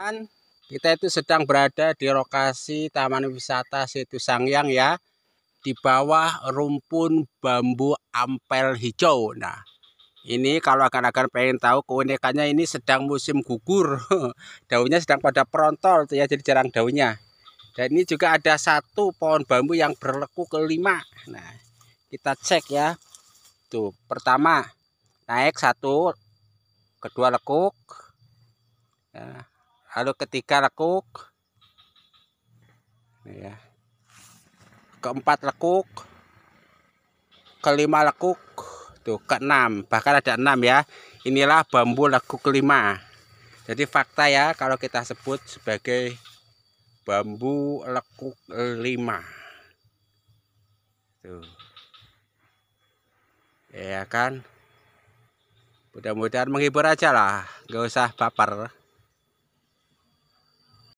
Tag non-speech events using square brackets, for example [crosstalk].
teman kita itu sedang berada di lokasi Taman Wisata Situ Sangyang ya di bawah rumpun bambu ampel hijau nah ini kalau akan-akan pengen tahu keunikannya ini sedang musim gugur [laughs] daunnya sedang pada perontol ya jadi jarang daunnya dan ini juga ada satu pohon bambu yang berleku kelima nah kita cek ya tuh pertama naik satu kedua lekuk Nah, lalu ketika lekuk ya keempat lekuk kelima lekuk tuh keenam bahkan ada enam ya inilah bambu lekuk kelima jadi fakta ya kalau kita sebut sebagai bambu lekuk lima tuh ya kan mudah-mudahan menghibur aja lah nggak usah baper